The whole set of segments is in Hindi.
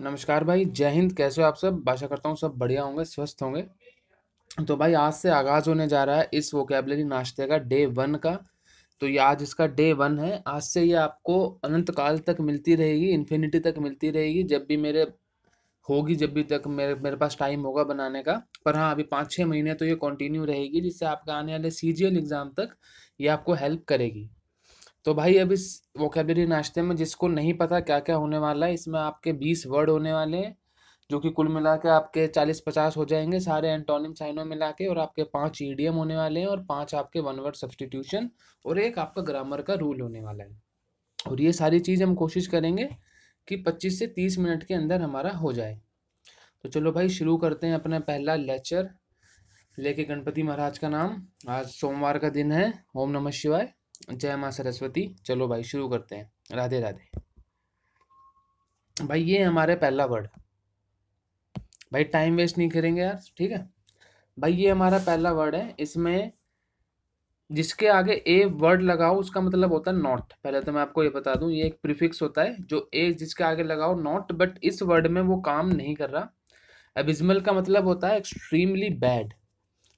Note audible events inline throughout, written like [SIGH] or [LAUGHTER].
नमस्कार भाई जय हिंद कैसे हो आप सब आशा करता हूँ सब बढ़िया होंगे स्वस्थ होंगे तो भाई आज से आगाज़ होने जा रहा है इस वोकेबलरी नाश्ते का डे वन का तो ये आज इसका डे वन है आज से ये आपको अनंत काल तक मिलती रहेगी इन्फिनिटी तक मिलती रहेगी जब भी मेरे होगी जब भी तक मेरे मेरे पास टाइम होगा बनाने का पर हाँ अभी पाँच छः महीने तो ये कंटिन्यू रहेगी जिससे आपका आने वाले सी एग्ज़ाम तक ये आपको हेल्प करेगी तो भाई अब इस वोकेबलरी नाश्ते में जिसको नहीं पता क्या क्या होने वाला है इसमें आपके बीस वर्ड होने वाले हैं जो कि कुल मिला के आपके चालीस पचास हो जाएंगे सारे एंटोनिम साइनों मिला के और आपके पांच ईडीएम होने वाले हैं और पांच आपके वन वर्ड सब्सटीट्यूशन और एक आपका ग्रामर का रूल होने वाला है और ये सारी चीज़ हम कोशिश करेंगे कि पच्चीस से तीस मिनट के अंदर हमारा हो जाए तो चलो भाई शुरू करते हैं अपना पहला लेक्चर लेके गणपति महाराज का नाम आज सोमवार का दिन है ओम नमः शिवाय जय माँ सरस्वती चलो भाई शुरू करते हैं राधे राधे भाई ये हमारा पहला वर्ड भाई टाइम वेस्ट नहीं करेंगे यार ठीक है भाई ये हमारा पहला वर्ड है इसमें जिसके आगे ए वर्ड लगाओ उसका मतलब होता है नॉट पहले तो मैं आपको ये बता दूं ये एक प्रीफिक्स होता है जो ए जिसके आगे लगाओ नॉट बट इस वर्ड में वो काम नहीं कर रहा एबिजमल का मतलब होता है एक्सट्रीमली बैड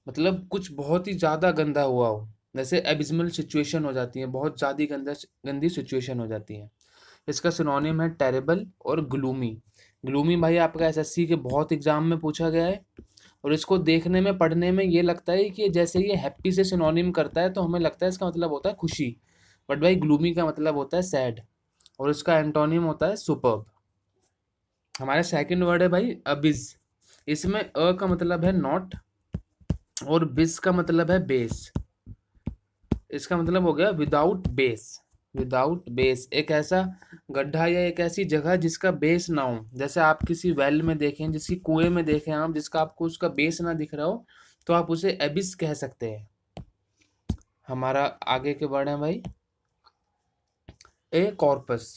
मतलब कुछ बहुत ही ज़्यादा गंदा हुआ हो जैसे एबिजमल सिचुएशन हो जाती है बहुत ज़्यादा गंदा गंदी सिचुएशन हो जाती है इसका सिनोनिम है टेरेबल और ग्लूमी ग्लूमी भाई आपका एस के बहुत एग्ज़ाम में पूछा गया है और इसको देखने में पढ़ने में ये लगता है कि जैसे ये हैप्पी से सिनोनिम करता है तो हमें लगता है इसका मतलब होता है खुशी बट भाई ग्लूमी का मतलब होता है सैड और इसका एंटोनिम होता है सुपर्ब हमारा सेकंड वर्ड है भाई अबिज इसमें अ का मतलब है नॉट और बिज का मतलब है बेस इसका मतलब हो गया विदाउट बेस विदाउट बेस एक ऐसा गड्ढा या एक ऐसी जगह जिसका बेस ना हो जैसे आप किसी वेल में देखें जिसकी कुएं में देखें आप जिसका आपको उसका बेस ना दिख रहा हो तो आप उसे एबिस कह सकते हैं हमारा आगे के वर्ड है भाई ए कॉर्पस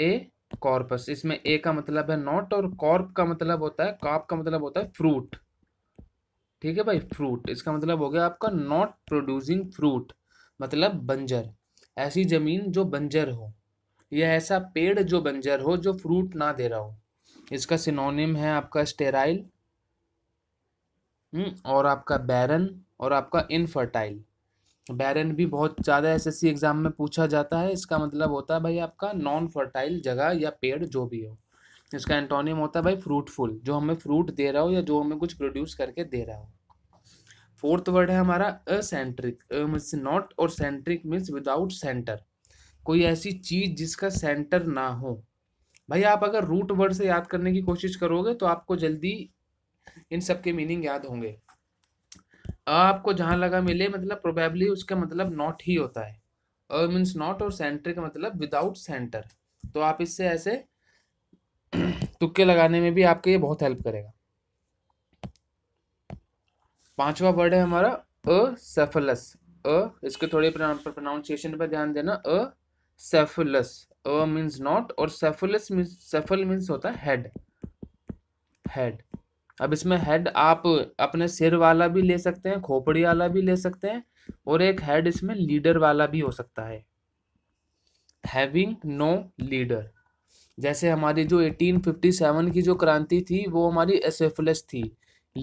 ए कॉर्पस इसमें ए का मतलब है नॉट और कॉर्प का मतलब होता है कॉप का मतलब होता है फ्रूट ठीक है भाई फ्रूट इसका मतलब हो गया आपका नॉट प्रोड्यूसिंग फ्रूट मतलब बंजर ऐसी ज़मीन जो बंजर हो या ऐसा पेड़ जो बंजर हो जो फ्रूट ना दे रहा हो इसका सिनोनिम है आपका स्टेराइल हम्म, और आपका बैरन और आपका इनफर्टाइल बैरन भी बहुत ज़्यादा एसएससी एग्ज़ाम में पूछा जाता है इसका मतलब होता है भाई आपका नॉन फर्टाइल जगह या पेड़ जो भी हो इसका एंटोनियम होता है भाई फ्रूटफुल जो हमें फ्रूट दे रहा हो या जो हमें कुछ प्रोड्यूस करके दे रहा हो फोर्थ वर्ड है हमारा असेंट्रिक मीन्स नॉट और सेंट्रिक मीन्स विदाउट सेंटर कोई ऐसी चीज जिसका सेंटर ना हो भाई आप अगर रूट वर्ड से याद करने की कोशिश करोगे तो आपको जल्दी इन सब के मीनिंग याद होंगे आपको जहाँ लगा मिले मतलब प्रोबेबली उसका मतलब नॉट ही होता है अ मीन्स नॉट और सेंट्रिक मतलब विदाउट सेंटर तो आप इससे ऐसे [CLEARS THROAT] तुक्के लगाने में भी आपके ये बहुत हेल्प करेगा पांचवा वर्ड है हमारा अ असफलस अ इसके थोड़े प्रोनाउंसिएशन पर ध्यान देना अ असफलस अ मीन्स नॉट और सेफुलस मीन्स सेफल मीन्स होता है हेड हेड अब इसमें हेड आप अपने सिर वाला भी ले सकते हैं खोपड़ी वाला भी ले सकते हैं और एक हेड इसमें लीडर वाला भी हो सकता है हैविंग नो लीडर जैसे हमारी जो 1857 की जो क्रांति थी वो हमारी एसेफलस थी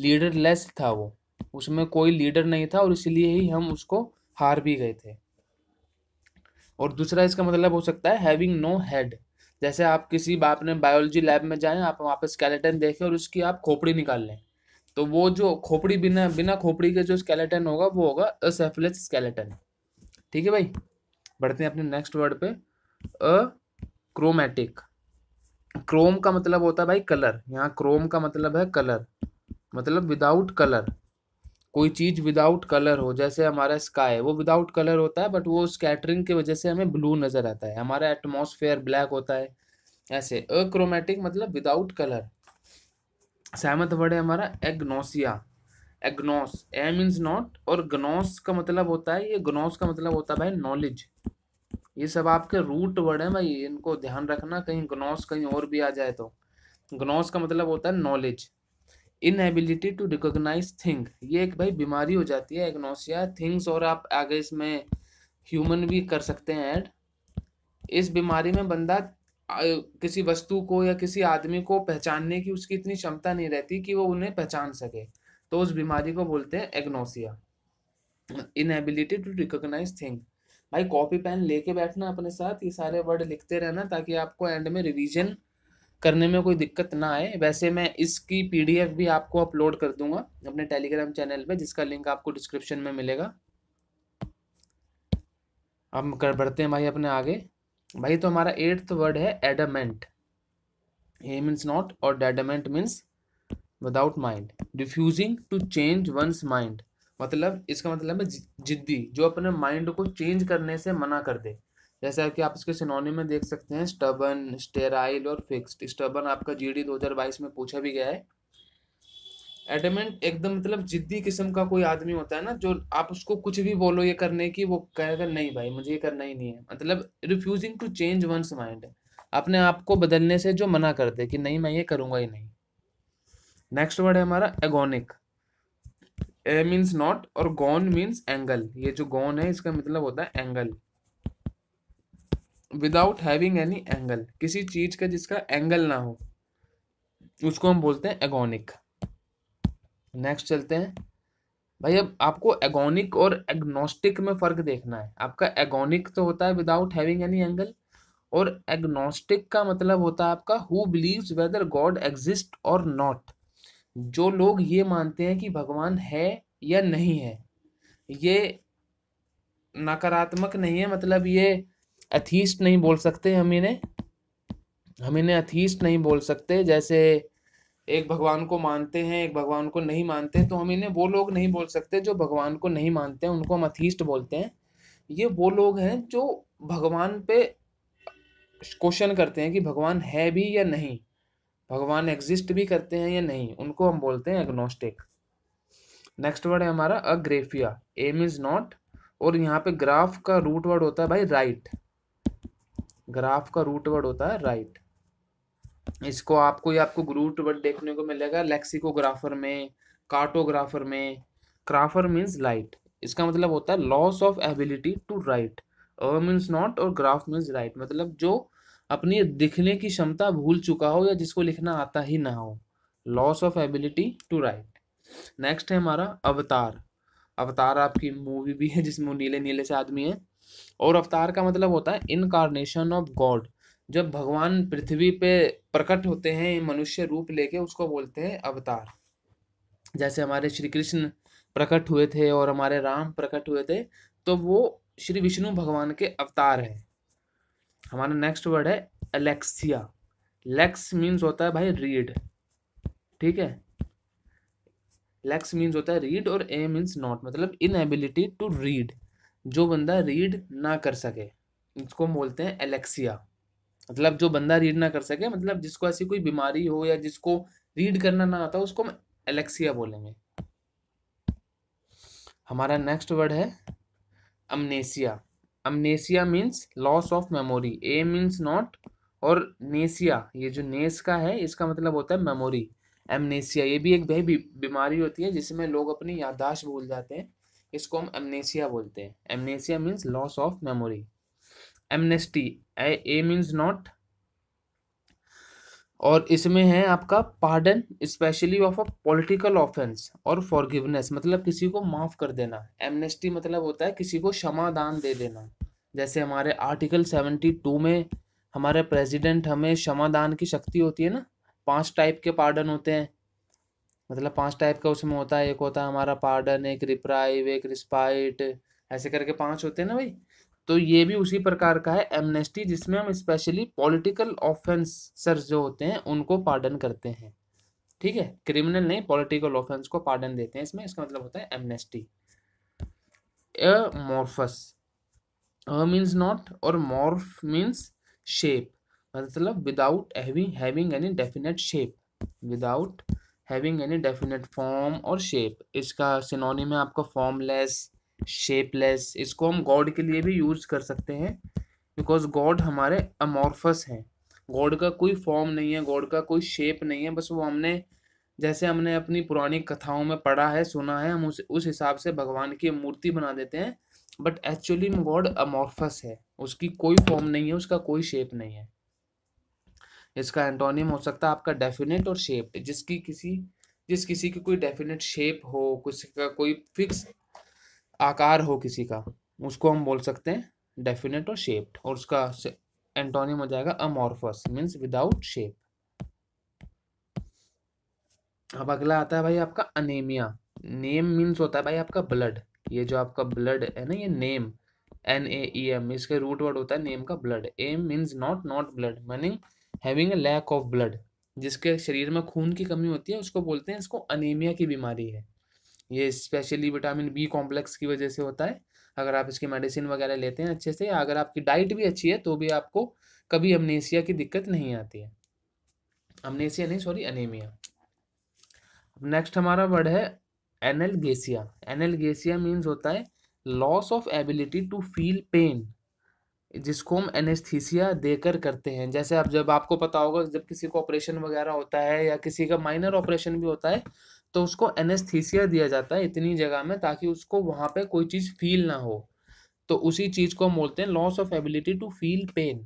लीडरलेस था वो उसमें कोई लीडर नहीं था और इसलिए ही हम उसको हार भी गए थे और दूसरा इसका मतलब हो सकता है हैविंग नो हेड जैसे आप किसी बाप ने बायोलॉजी लैब में जाएं आप वहाँ पे स्केलेटन देखें और उसकी आप खोपड़ी निकाल लें तो वो जो खोपड़ी बिना बिना खोपड़ी के जो स्केलेटन होगा वो होगा असेफलेस स्केलेटन ठीक है भाई बढ़ते हैं अपने नेक्स्ट वर्ड पे अ क्रोमैटिक क्रोम का मतलब होता है भाई कलर यहाँ क्रोम का मतलब है कलर मतलब विदाउट कलर कोई चीज़ विदाउट कलर हो जैसे हमारा स्काई वो विदाउट कलर होता है बट वो स्कैटरिंग की वजह से हमें ब्लू नज़र आता है हमारा एटमोसफेयर ब्लैक होता है ऐसे अक्रोमेटिक मतलब विदाउट कलर सहमत वर्ड है हमारा agnosia agnos a means not और ग्नोस का मतलब होता है ये ग्नोस का मतलब होता है भाई नॉलेज ये सब आपके रूट वर्ड है भाई इनको ध्यान रखना कहीं ग्नोस कहीं और भी आ जाए तो ग्नोस का मतलब होता है knowledge inability to recognise thing ये एक भाई बीमारी हो जाती है एग्नोसिया थिंग्स और आप आगे इसमें ह्यूमन भी कर सकते हैं ऐड इस बीमारी में बंदा किसी वस्तु को या किसी आदमी को पहचानने की उसकी इतनी क्षमता नहीं रहती कि वो उन्हें पहचान सके तो उस बीमारी को बोलते हैं agnosia inability to recognise thing भाई कॉपी पेन लेके बैठना अपने साथ ये सारे वर्ड लिखते रहना ताकि आपको एंड में रिवीजन करने में कोई दिक्कत ना आए वैसे मैं इसकी पीडीएफ भी आपको अपलोड कर दूंगा अपने टेलीग्राम चैनल पे जिसका लिंक आपको डिस्क्रिप्शन में मिलेगा हम कर बढ़ते हैं भाई अपने आगे भाई तो हमारा एट्थ वर्ड है एडामेंट ए मीन्स नॉट और damant means without mind refusing to change one's mind मतलब इसका मतलब है जिद्दी जो अपने माइंड को चेंज करने से मना कर दे जैसे कि आप इसके सिनोनिम में देख सकते हैं स्टबन स्टेराइल और फिक्स्ड स्टबन आपका जीडी 2022 में पूछा भी गया है एडमेंट एकदम मतलब जिद्दी किस्म का कोई आदमी होता है ना जो आप उसको कुछ भी बोलो ये करने की वो कहेगा नहीं भाई मुझे ये करना ही नहीं है मतलब refusing to change one's mind अपने आप को बदलने से जो मना कर दे कि नहीं मैं ये करूँगा ही नहीं नेक्स्ट वर्ड है हमारा एगोनिक ए मीन्स नॉट और गॉन मीन्स एंगल ये जो गॉन है इसका मतलब होता है angle without having any angle किसी चीज का जिसका एंगल ना हो उसको हम बोलते हैं एगोनिक नेक्स्ट चलते हैं भाई अब आपको एगोनिक और एग्नोस्टिक में फर्क देखना है आपका एगोनिक तो होता है विदाउट हैविंग एनी एंगल और एग्नोस्टिक का मतलब होता है आपका who believes whether God exist और नॉट जो लोग ये मानते हैं कि भगवान है या नहीं है ये नकारात्मक नहीं है मतलब ये अथीस्ट नहीं बोल सकते हम इन्हें हम इन्हें अथीस्ट नहीं बोल सकते जैसे एक भगवान को मानते हैं एक भगवान को नहीं मानते तो हम इन्हें वो लोग नहीं बोल सकते जो भगवान को नहीं मानते हैं उनको हम अथीस्ट बोलते हैं ये वो लोग हैं जो भगवान पे क्वेश्चन करते हैं कि भगवान है भी या नहीं भगवान एग्जिस्ट भी करते हैं या नहीं उनको हम बोलते हैं एग्नोस्टिक नेक्स्ट वर्ड है हमारा अग्रेफिया एम इज़ नॉट और यहाँ पे ग्राफ का रूट वर्ड होता है भाई राइट right. ग्राफ का रूट वर्ड होता है राइट इसको आपको ये आपको रूट वर्ड देखने को मिलेगा लेक्सिकोग्राफर में कार्टोग्राफर में क्राफर मीन्स लाइट इसका मतलब होता है loss of ability to write a means not और ग्राफ मीन्स राइट मतलब जो अपनी दिखने की क्षमता भूल चुका हो या जिसको लिखना आता ही ना हो loss of ability to write next है हमारा अवतार अवतार आपकी मूवी भी है जिसमें नीले नीले से आदमी है और अवतार का मतलब होता है इनकारनेशन ऑफ गॉड जब भगवान पृथ्वी पे प्रकट होते हैं मनुष्य रूप लेके उसको बोलते हैं अवतार जैसे हमारे श्री कृष्ण प्रकट हुए थे और हमारे राम प्रकट हुए थे तो वो श्री विष्णु भगवान के अवतार हैं हमारा नेक्स्ट वर्ड है एलेक्सिया लेक्स मीन्स होता है भाई रीड ठीक है लेक्स मीन्स होता है रीड और ए मीन्स नॉट मतलब इनएबिलिटी टू रीड जो बंदा रीड ना कर सके इसको बोलते हैं एलेक्सिया मतलब जो बंदा रीड ना कर सके मतलब जिसको ऐसी कोई बीमारी हो या जिसको रीड करना ना आता उसको हम एलेक्सिया बोलेंगे हमारा नेक्स्ट वर्ड है amnesia amnesia means loss of memory a means not और नेसिया ये जो नेस का है इसका मतलब होता है मेमोरी एमनेसिया ये भी एक वही बीमारी होती है जिसमें लोग अपनी याददाश्त भूल जाते हैं इसको हम एमनेसिया बोलते हैं amnesia means loss of memory amnesty a means not और इसमें है आपका pardon specially of a political offence और फॉरगिवनेस मतलब किसी को माफ़ कर देना एमनेस्टी मतलब होता है किसी को क्षमा दान दे देना जैसे हमारे आर्टिकल सेवेंटी टू में हमारे प्रेसिडेंट हमें क्षमा दान की शक्ति होती है ना पांच टाइप के पार्डन होते हैं मतलब पांच टाइप का उसमें होता है एक होता है हमारा पार्डन एक रिप्राइव एक रिस्पाइट ऐसे करके पांच होते हैं ना भाई तो ये भी उसी प्रकार का है एमनेस्टी जिसमें हम स्पेशली पॉलिटिकल ऑफेंसर जो होते हैं उनको पार्डन करते हैं ठीक है क्रिमिनल नहीं पॉलिटिकल ऑफेंस को पार्डन देते हैं इसमें इसका मतलब होता है amnesty morphous a means not और मॉर्फ मीन्स शेप मतलब without having any definite shape without having any definite form और शेप इसका सिनोनिम है आपका फॉर्मलेस शेपलेस इसको हम गॉड के लिए भी यूज कर सकते हैं बिकॉज गॉड हमारे अमॉर्फस हैं गॉड का कोई फॉर्म नहीं है गॉड का कोई शेप नहीं है बस वो हमने जैसे हमने अपनी पुरानी कथाओं में पढ़ा है सुना है हम उस उस हिसाब से भगवान की मूर्ति बना देते हैं बट एक्चुअली में गॉड अमॉर्फस है उसकी कोई फॉर्म नहीं है उसका कोई शेप नहीं है इसका एंटोनियम हो सकता है आपका डेफिनेट और शेप्ड जिसकी किसी जिस किसी की कोई डेफिनेट शेप हो किसी का कोई फिक्स आकार हो किसी का उसको हम बोल सकते हैं डेफिनेट और शेप्ड और उसका एंटोनियम हो जाएगा अमोरफस मीन्स विदाउट शेप अब अगला आता है भाई आपका अनेमिया नेम मीन्स होता है भाई आपका ब्लड ये जो आपका ब्लड है ना ये name N A E M इसके रूट वर्ड होता है नेम का blood M means not not blood meaning having a lack of blood जिसके शरीर में खून की कमी होती है उसको बोलते हैं इसको अनेमिया की बीमारी है ये स्पेशली विटामिन बी कॉम्प्लेक्स की वजह से होता है अगर आप इसकी मेडिसिन वगैरह लेते हैं अच्छे से अगर आपकी डाइट भी अच्छी है तो भी आपको कभी अमनेसिया की दिक्कत नहीं आती है अमनेसिया नहीं सॉरी अनिमिया नेक्स्ट हमारा वर्ड है एनलगेसिया एनलगेसिया मीन्स होता है loss of ability to feel pain जिसको हम एनेस्थीसिया देकर करते हैं जैसे आप जब आपको पता होगा जब किसी को ऑपरेशन वगैरह होता है या किसी का माइनर ऑपरेशन भी होता है तो उसको एनेस्थीसिया दिया जाता है इतनी जगह में ताकि उसको वहाँ पे कोई चीज़ फील ना हो तो उसी चीज़ को हम बोलते हैं loss of ability to feel pain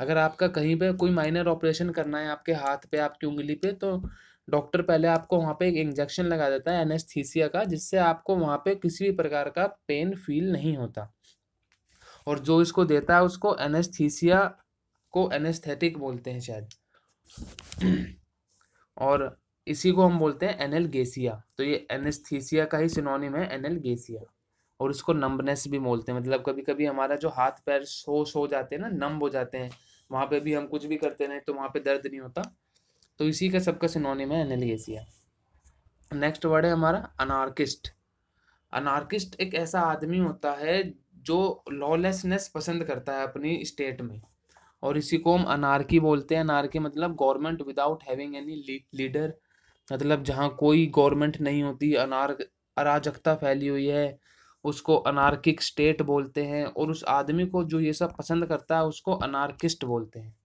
अगर आपका कहीं पे कोई माइनर ऑपरेशन करना है आपके हाथ पे आपकी उंगली पे तो डॉक्टर पहले आपको वहाँ पे एक इंजेक्शन लगा देता है एनेस्थीसिया का जिससे आपको वहाँ पे किसी भी प्रकार का पेन फील नहीं होता और जो इसको देता है उसको एनेस्थीसिया को एनेस्थेटिक बोलते हैं शायद [CLEARS THROAT] और इसी को हम बोलते हैं एनलगेसिया तो ये एनेस्थीसिया का ही सिनोनिम है एनलगेसिया और इसको नम्बनेस भी बोलते हैं मतलब कभी कभी हमारा जो हाथ पैर सो सो जाते हैं ना नम्ब हो जाते हैं वहाँ पे भी हम कुछ भी करते नहीं तो वहाँ पे दर्द नहीं होता तो इसी का सबका सिनोनिम है एनलगेसिया नेक्स्ट वर्ड है हमारा अनार्किस्ट अनार्किस्ट एक ऐसा आदमी होता है जो लॉलेसनेस पसंद करता है अपनी स्टेट में और इसी को हम अनारकी बोलते हैं अनारकी मतलब government without having any leader मतलब जहाँ कोई गवर्नमेंट नहीं होती अनार अराजकता फैली हुई है उसको अनारकिक स्टेट बोलते हैं और उस आदमी को जो ये सब पसंद करता है उसको अनारकिस्ट बोलते हैं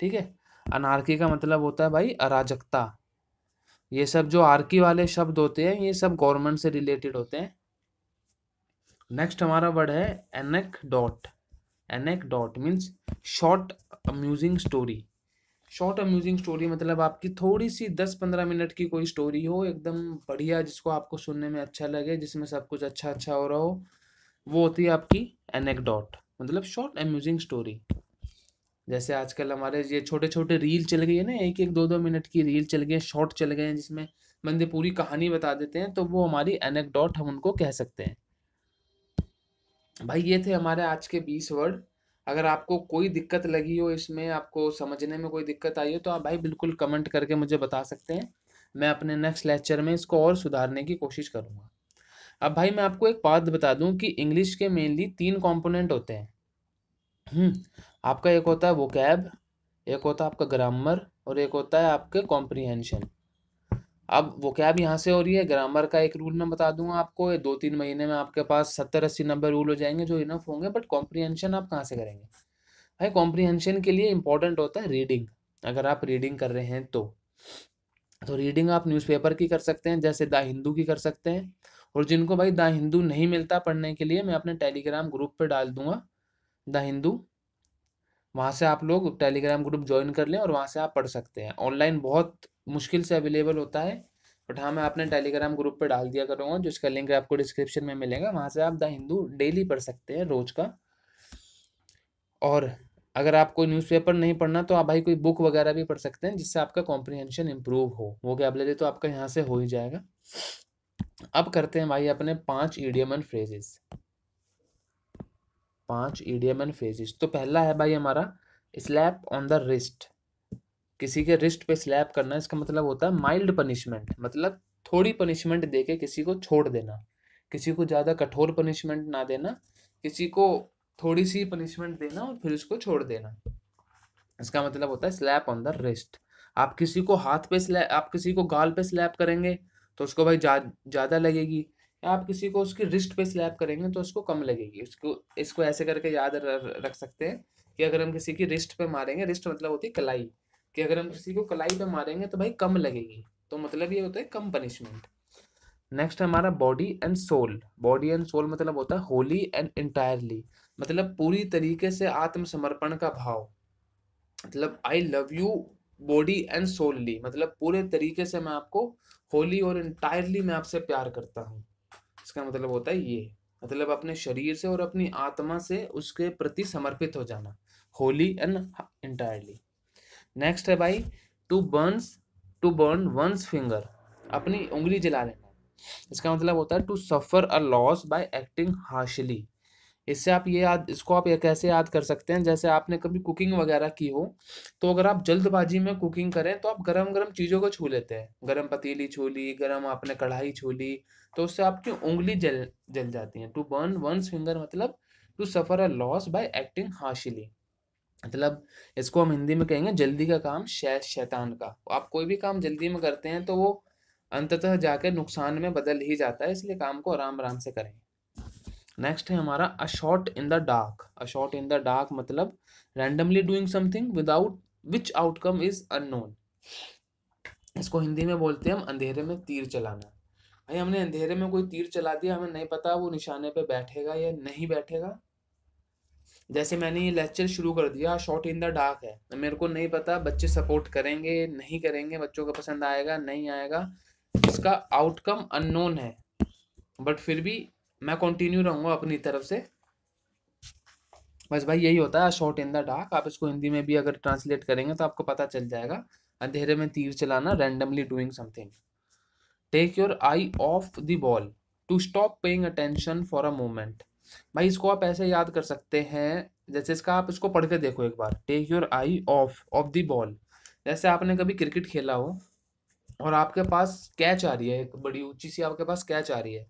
ठीक है अनारकी का मतलब होता है भाई अराजकता ये सब जो आर्की वाले शब्द होते हैं ये सब गवर्नमेंट से रिलेटेड होते हैं नेक्स्ट हमारा वर्ड है anecdote anecdote means short amusing story short amusing story मतलब आपकी थोड़ी सी दस पंद्रह मिनट की कोई स्टोरी हो एकदम बढ़िया जिसको आपको सुनने में अच्छा लगे जिसमें सब कुछ अच्छा अच्छा हो रहा हो वो होती है आपकी एनेक डॉट मतलब शॉर्ट अम्यूजिंग स्टोरी जैसे आजकल हमारे ये छोटे छोटे रील चल गई है ना एक एक दो दो मिनट की रील चल गई है शॉर्ट चल गए हैं जिसमें बंदे पूरी कहानी बता देते हैं तो वो हमारी डॉट हम उनको कह सकते हैं भाई ये थे हमारे आज के बीस वर्ड अगर आपको कोई दिक्कत लगी हो इसमें आपको समझने में कोई दिक्कत आई हो तो आप भाई बिल्कुल कमेंट करके मुझे बता सकते हैं मैं अपने नेक्स्ट लेक्चर में इसको और सुधारने की कोशिश करूँगा अब भाई मैं आपको एक बात बता दूँ कि इंग्लिश के मेनली तीन कॉम्पोनेंट होते हैं हम्म, आपका एक होता है कैब एक होता है आपका ग्रामर और एक होता है आपके कॉम्प्रिहेंशन अब वो कैब यहाँ से हो रही है ग्रामर का एक रूल मैं बता दूंगा आपको दो तीन महीने में आपके पास सत्तर अस्सी नब्बे रूल हो जाएंगे जो इनफ होंगे बट कॉम्प्रीहेंशन आप कहाँ से करेंगे भाई कॉम्प्रीहेंशन के लिए इंपॉर्टेंट होता है रीडिंग अगर आप रीडिंग कर रहे हैं तो तो रीडिंग आप न्यूज़पेपर की कर सकते हैं जैसे द हिंदू की कर सकते हैं और जिनको भाई द हिंदू नहीं मिलता पढ़ने के लिए मैं अपने टेलीग्राम ग्रुप पे डाल दूंगा द हिंदू वहाँ से आप लोग टेलीग्राम ग्रुप ज्वाइन कर लें और वहाँ से आप पढ़ सकते हैं ऑनलाइन बहुत मुश्किल से अवेलेबल होता है बट हाँ मैं अपने टेलीग्राम ग्रुप पे डाल दिया करूँगा जिसका लिंक आपको डिस्क्रिप्शन में मिलेगा वहाँ से आप द हिंदू डेली पढ़ सकते हैं रोज़ का और अगर आपको न्यूज़पेपर नहीं पढ़ना तो आप भाई कोई बुक वगैरह भी पढ़ सकते हैं जिससे आपका कॉम्प्रिहेंशन इम्प्रूव हो वो कैबलरी तो आपका यहाँ से हो ही जाएगा अब करते हैं भाई अपने पांच ईडियम एंड फ्रेजेस पांच ईडियम एंड फ्रेजेस तो पहला है भाई हमारा स्लैप ऑन द रिस्ट किसी के रिस्ट पे स्लैप करना इसका मतलब होता है माइल्ड पनिशमेंट मतलब थोड़ी पनिशमेंट दे के किसी को छोड़ देना किसी को ज़्यादा कठोर पनिशमेंट ना देना किसी को थोड़ी सी पनिशमेंट देना और फिर उसको छोड़ देना इसका मतलब होता है स्लैप ऑन द रिस्ट आप किसी को हाथ पे स्लैप आप किसी को गाल पे स्लैप करेंगे तो उसको भाई ज़्यादा लगेगी या आप किसी को उसकी रिस्ट पे स्लैप करेंगे तो उसको कम लगेगी उसको इसको ऐसे करके याद रख सकते हैं कि अगर हम किसी की रिस्ट पे मारेंगे रिस्ट मतलब होती है कलाई कि अगर हम किसी को कलाई पे मारेंगे तो भाई कम लगेगी तो मतलब ये होता है कम पनिशमेंट नेक्स्ट हमारा body and soul body and soul मतलब होता है होली एंड इंटायरली मतलब पूरी तरीके से आत्मसमर्पण का भाव मतलब I love you body and सोलली मतलब पूरे तरीके से मैं आपको होली और इंटायरली मैं आपसे प्यार करता हूँ इसका मतलब होता है ये मतलब अपने शरीर से और अपनी आत्मा से उसके प्रति समर्पित हो जाना होली एंड इंटायरली नेक्स्ट है भाई to burns to burn one's finger अपनी उंगली जला लेना इसका मतलब होता है to suffer a loss by acting harshly इससे आप ये याद इसको आप ये कैसे याद कर सकते हैं जैसे आपने कभी कुकिंग वगैरह की हो तो अगर आप जल्दबाजी में कुकिंग करें तो आप गरम गरम चीज़ों को छू लेते हैं गरम पतीली छू ली गरम आपने कढ़ाई छू ली तो उससे आपकी उंगली जल जल जाती है टू बर्न वंस फिंगर मतलब to suffer a loss by acting harshly मतलब इसको हम हिंदी में कहेंगे जल्दी का काम शै शैतान का आप कोई भी काम जल्दी में करते हैं तो वो अंततः जाकर नुकसान में बदल ही जाता है इसलिए काम को आराम आराम से करें नेक्स्ट है हमारा a shot in the dark a shot in the dark मतलब randomly doing something without which outcome is unknown इसको हिंदी में बोलते हैं हम अंधेरे में तीर चलाना भाई हमने अंधेरे में कोई तीर चला दिया हमें नहीं पता वो निशाने पे बैठेगा या नहीं बैठेगा जैसे मैंने ये लेक्चर शुरू कर दिया शॉट इन द डार्क है मेरे को नहीं पता बच्चे सपोर्ट करेंगे नहीं करेंगे बच्चों को पसंद आएगा नहीं आएगा इसका आउटकम अननोन है बट फिर भी मैं कंटिन्यू रहूँगा अपनी तरफ से बस भाई यही होता है शॉट इन द डार्क आप इसको हिंदी में भी अगर ट्रांसलेट करेंगे तो आपको पता चल जाएगा अंधेरे में तीर चलाना randomly doing something take your eye off the ball to stop paying attention for a moment भाई इसको आप ऐसे याद कर सकते हैं जैसे इसका आप इसको पढ़ के देखो एक बार take your eye off off the ball जैसे आपने कभी क्रिकेट खेला हो और आपके पास कैच आ रही है एक बड़ी ऊंची सी आपके पास कैच आ रही है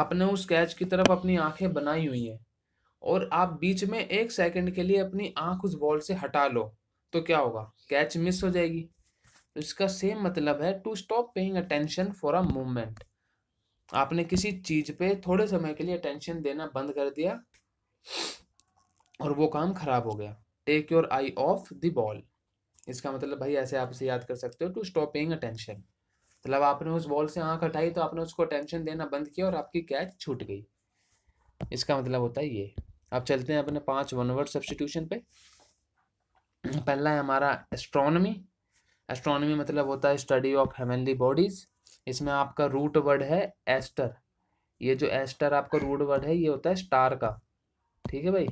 आपने उस कैच की तरफ अपनी आंखें बनाई हुई हैं और आप बीच में एक सेकंड के लिए अपनी आंख उस बॉल से हटा लो तो क्या होगा कैच मिस हो जाएगी इसका सेम मतलब है to stop paying attention for a moment आपने किसी चीज पे थोड़े समय के लिए अटेंशन देना बंद कर दिया और वो काम खराब हो गया take your eye off the ball इसका मतलब भाई ऐसे आप इसे याद कर सकते हो टू स्टॉप पेइंग अटेंशन मतलब आपने उस बॉल से आंख हटाई तो आपने उसको अटेंशन देना बंद किया और आपकी कैच छूट गई इसका मतलब होता है ये अब चलते हैं अपने पांच वन वर्ड सब्सटीट्यूशन पे पहला है हमारा एस्ट्रोनॉमी एस्ट्रोनॉमी मतलब होता है स्टडी ऑफ हेमनली बॉडीज़ इसमें आपका रूट वर्ड है एस्टर ये जो एस्टर आपका रूट वर्ड है ये होता है स्टार का ठीक है भाई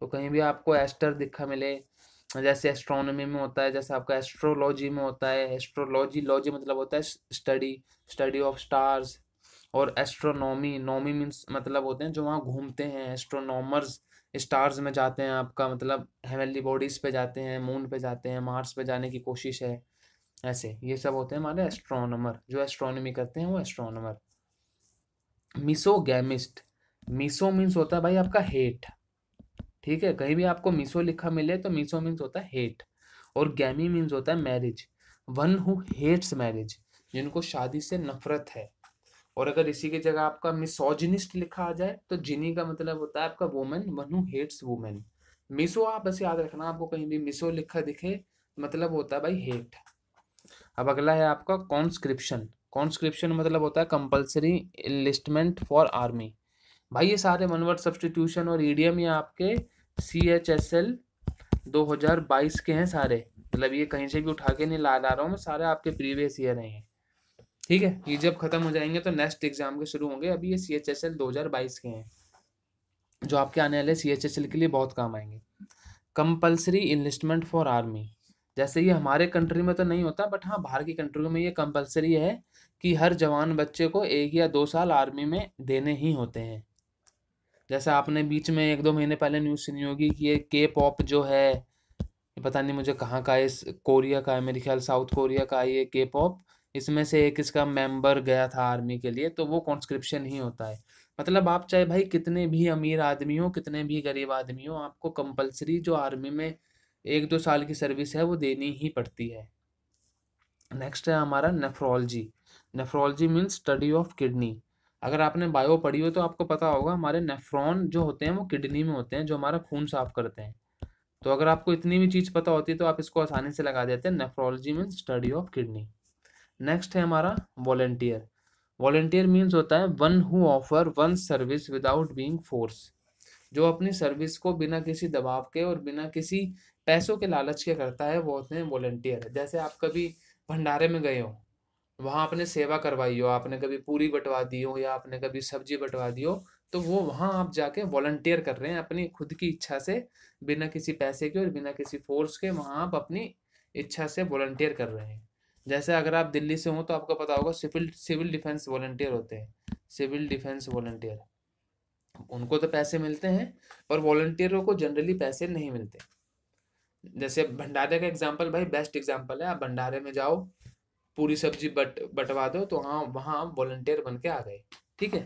तो कहीं भी आपको एस्टर दिखा मिले जैसे एस्ट्रोनॉमी में होता है जैसे आपका एस्ट्रोलॉजी में होता है एस्ट्रोलॉजी लॉजी मतलब होता है स्टडी स्टडी ऑफ स्टार्स और एस्ट्रोनॉमी नॉमी मीन्स मतलब होते हैं जो वहाँ घूमते हैं एस्ट्रोनॉमर्स स्टार्स में जाते हैं आपका मतलब हेवनली बॉडीज़ पे जाते हैं मून पे जाते हैं मार्स पे जाने की कोशिश है ऐसे ये सब होते हैं हमारे एस्ट्रोनमर जो एस्ट्रोनॉमी करते हैं वो मिसो मिसोगेमिस्ट मिसो मीन्स होता है भाई आपका हेट ठीक है कहीं भी आपको मिसो लिखा मिले तो मिसो मीन्स होता है हेट और गैमी मीन्स होता है marriage one who hates marriage जिनको शादी से नफरत है और अगर इसी की जगह आपका मिसोजिनिस्ट लिखा आ जाए तो जिनी का मतलब होता है आपका women one who hates women miso आप बस याद रखना आपको कहीं भी मिसो लिखा दिखे मतलब होता है भाई हेट अब अगला है आपका कॉन्स्क्रिप्शन कॉन्स्क्रिप्शन मतलब होता है कंपलसरी लिस्टमेंट फॉर आर्मी भाई ये सारे वन वर्ड सब्सटीट्यूशन और ईडीएम ये आपके सी एच एस एल दो हज़ार बाईस के हैं सारे मतलब ये कहीं से भी उठा के नहीं ला ला रहा हूँ मैं सारे आपके प्रीवियस ईयर हैं ठीक है ये जब खत्म हो जाएंगे तो नेक्स्ट एग्जाम के शुरू होंगे अभी ये सी एच एस एल दो हज़ार बाईस के हैं जो आपके आने वाले सी एच एस एल के लिए बहुत काम आएंगे कंपलसरी इन्वेस्टमेंट फॉर आर्मी जैसे ये हमारे कंट्री में तो नहीं होता बट हाँ बाहर की कंट्री में ये कंपलसरी है कि हर जवान बच्चे को एक या दो साल आर्मी में देने ही होते हैं जैसे आपने बीच में एक दो महीने पहले न्यूज़ सुनी होगी कि ये के पॉप जो है पता नहीं मुझे कहाँ का है इस कोरिया का है मेरे ख्याल साउथ कोरिया का ये के पॉप इसमें से एक इसका मेंबर गया था आर्मी के लिए तो वो कॉन्स्क्रिप्शन ही होता है मतलब आप चाहे भाई कितने भी अमीर आदमी हो कितने भी गरीब आदमी हो आपको कंपलसरी जो आर्मी में एक दो साल की सर्विस है वो देनी ही पड़ती है नेक्स्ट है हमारा nephrology nephrology means study of kidney अगर आपने बायो पढ़ी हो तो आपको पता होगा हमारे नेफ्रॉन जो होते हैं वो किडनी में होते हैं जो हमारा खून साफ करते हैं तो अगर आपको इतनी भी चीज़ पता होती है तो आप इसको आसानी से लगा देते हैं nephrology means study of kidney next है हमारा वॉल्टियर वॉल्टियर मीन्स होता है one who offer one service without being force जो अपनी सर्विस को बिना किसी दबाव के और बिना किसी पैसों के लालच के करता है वो होते हैं वॉल्टियर है जैसे आप कभी भंडारे में गए हो वहाँ आपने सेवा करवाई हो आपने कभी पूरी बंटवा दी हो या आपने कभी सब्जी बंटवा दी हो तो वो वहाँ आप जाके वॉल्टियर कर रहे हैं अपनी खुद की इच्छा से बिना किसी पैसे के और बिना किसी फोर्स के वहाँ आप अपनी इच्छा से वॉल्टियर कर रहे हैं जैसे अगर आप दिल्ली से हो तो आपको पता होगा सिविल सिविल डिफेंस वॉलेंटियर होते हैं सिविल डिफेंस वॉलेंटियर उनको तो पैसे मिलते हैं पर वॉल्टियरों को जनरली पैसे नहीं मिलते जैसे भंडारे का एग्जाम्पल भाई बेस्ट एग्जाम्पल है आप भंडारे में जाओ पूरी सब्जी बट बंटवा दो तो हाँ वहाँ आप वॉल्टियर बन के आ गए ठीक है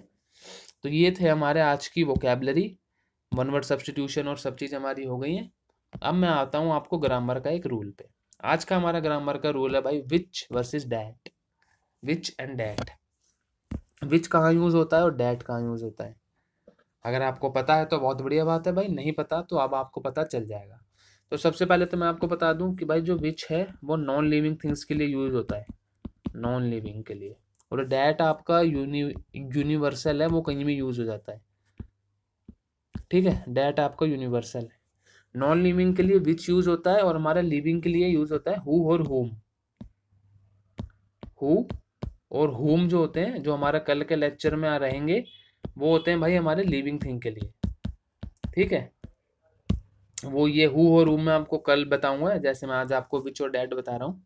तो ये थे हमारे आज की वोकेबलरी वन वर्ड सब्सटीट्यूशन और सब चीज़ हमारी हो गई है अब मैं आता हूँ आपको ग्रामर का एक रूल पे आज का हमारा ग्रामर का रूल है भाई which versus that which and that which कहाँ यूज़ होता है और डैट कहाँ यूज़ होता है अगर आपको पता है तो बहुत बढ़िया बात है भाई नहीं पता तो अब आपको पता चल जाएगा तो सबसे पहले तो मैं आपको बता दूं कि भाई जो विच है वो नॉन लिविंग थिंग्स के लिए यूज होता है नॉन लिविंग के लिए और डैट आपका यूनि यूनिवर्सल है वो कहीं भी यूज हो जाता है ठीक है डैट आपका यूनिवर्सल है नॉन लिविंग के लिए विच यूज होता है और हमारा लिविंग के लिए यूज होता है हु और होम हु और होम जो होते हैं जो हमारा कल के लेक्चर में आ रहेंगे वो होते हैं भाई हमारे लिविंग थिंग के लिए ठीक है वो ये हु हो रूम में आपको कल बताऊंगा जैसे मैं आज आपको विच और डैट बता रहा हूँ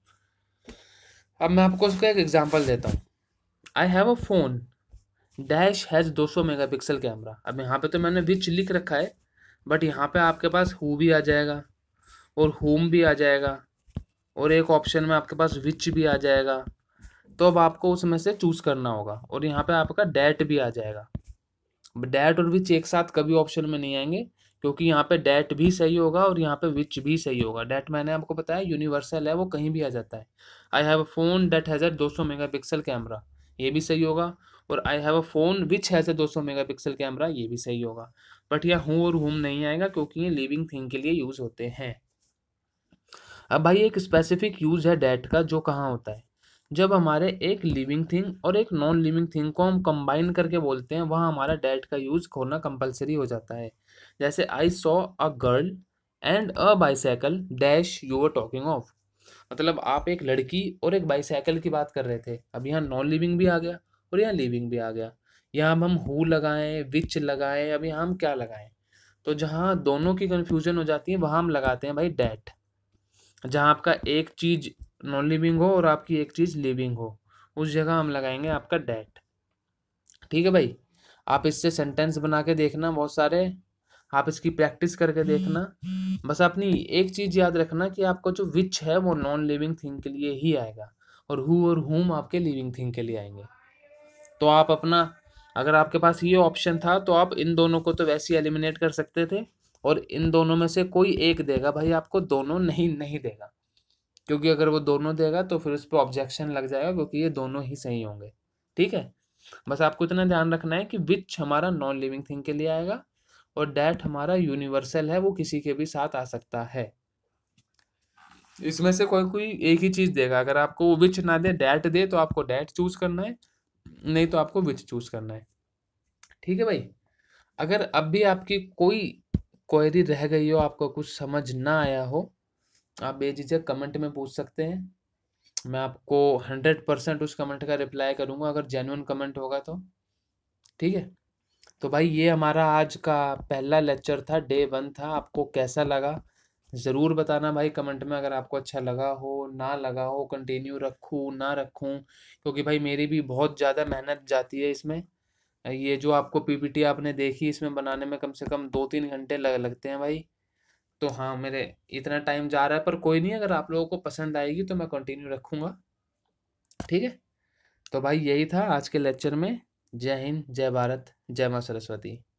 अब मैं आपको उसका एक एग्जाम्पल देता हूँ I have a phone dash has दो सौ मेगा पिक्सल कैमरा अब यहाँ पे तो मैंने विच लिख रखा है बट यहाँ पे आपके पास हु भी आ जाएगा और होम भी आ जाएगा और एक ऑप्शन में आपके पास विच भी आ जाएगा तो अब आपको उसमें से चूज़ करना होगा और यहाँ पे आपका डैट भी आ जाएगा डैट और विच एक साथ कभी ऑप्शन में नहीं आएंगे क्योंकि यहाँ पे डैट भी सही होगा और यहाँ पे विच भी सही होगा डैट मैंने आपको बताया यूनिवर्सल है वो कहीं भी आ जाता है I have a phone that has a 200 megapixel camera ये भी सही होगा और I have a phone which has a 200 megapixel camera ये भी सही होगा बट यह हूँ और हूम नहीं आएगा क्योंकि ये लिविंग थिंग के लिए यूज़ होते हैं अब भाई एक स्पेसिफिक यूज़ है डैट का जो कहाँ होता है जब हमारे एक लिविंग थिंग और एक नॉन लिविंग थिंग को हम कंबाइन करके बोलते हैं वहाँ हमारा डैट का यूज होना कंपलसरी हो जाता है जैसे I saw a girl and a bicycle dash you were talking of मतलब आप एक लड़की और एक बाईसाइकिल की बात कर रहे थे अब यहाँ नॉन लिविंग भी आ गया और यहाँ लिविंग भी आ गया यहाँ हम हु लगाएं विच लगाएं अब यहाँ हम क्या लगाएं तो जहाँ दोनों की कन्फ्यूजन हो जाती है वहाँ हम लगाते हैं भाई डैट जहाँ आपका एक चीज़ नॉन लिविंग हो और आपकी एक चीज़ लिविंग हो उस जगह हम लगाएंगे आपका डेट ठीक है भाई आप इससे सेंटेंस बना के देखना बहुत सारे आप इसकी प्रैक्टिस करके देखना बस अपनी एक चीज़ याद रखना कि आपका जो विच है वो नॉन लिविंग थिंग के लिए ही आएगा और हु और हुम आपके लिविंग थिंग के लिए आएंगे तो आप अपना अगर आपके पास ये ऑप्शन था तो आप इन दोनों को तो वैसे ही एलिमिनेट कर सकते थे और इन दोनों में से कोई एक देगा भाई आपको दोनों नहीं नहीं देगा क्योंकि अगर वो दोनों देगा तो फिर उस पर ऑब्जेक्शन लग जाएगा क्योंकि ये दोनों ही सही होंगे ठीक है बस आपको इतना ध्यान रखना है कि विच हमारा नॉन लिविंग थिंग के लिए आएगा और डैट हमारा यूनिवर्सल है वो किसी के भी साथ आ सकता है इसमें से कोई कोई एक ही चीज़ देगा अगर आपको वो विच ना दे डैट दे तो आपको डैट चूज करना है नहीं तो आपको विच चूज करना है ठीक है भाई अगर अब भी आपकी कोई क्वेरी रह गई हो आपको कुछ समझ ना आया हो आप बेझिझक कमेंट में पूछ सकते हैं मैं आपको हंड्रेड परसेंट उस कमेंट का रिप्लाई करूंगा अगर जेनुअन कमेंट होगा तो ठीक है तो भाई ये हमारा आज का पहला लेक्चर था डे वन था आपको कैसा लगा ज़रूर बताना भाई कमेंट में अगर आपको अच्छा लगा हो ना लगा हो कंटिन्यू रखूँ ना रखूँ क्योंकि भाई मेरी भी बहुत ज़्यादा मेहनत जाती है इसमें ये जो आपको पीपीटी आपने देखी इसमें बनाने में कम से कम दो तीन घंटे लग लगते हैं भाई तो हाँ मेरे इतना टाइम जा रहा है पर कोई नहीं अगर आप लोगों को पसंद आएगी तो मैं कंटिन्यू रखूँगा ठीक है तो भाई यही था आज के लेक्चर में जय हिंद जय भारत जय माँ सरस्वती